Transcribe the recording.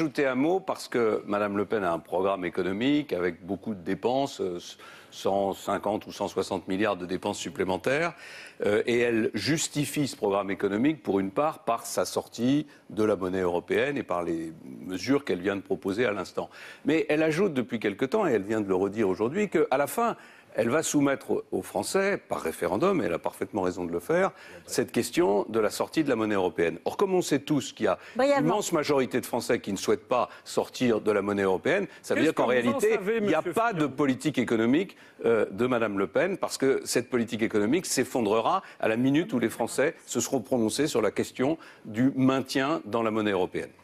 Ajouter un mot parce que Mme Le Pen a un programme économique avec beaucoup de dépenses, 150 euh, ou 160 milliards de dépenses supplémentaires, euh, et elle justifie ce programme économique pour une part par sa sortie de la monnaie européenne et par les mesures qu'elle vient de proposer à l'instant. Mais elle ajoute depuis quelque temps, et elle vient de le redire aujourd'hui, qu'à la fin, elle va soumettre aux Français, par référendum, et elle a parfaitement raison de le faire, cette question de la sortie de la monnaie européenne. Or, comme on sait tous qu'il y a une bah, immense majorité de Français qui ne souhaitent pas sortir de la monnaie européenne, ça veut dire qu'en réalité, il n'y a pas de politique économique euh, de Mme Le Pen, parce que cette politique économique s'effondrera à la minute où les Français se seront prononcés sur la question du maintien dans la monnaie européenne.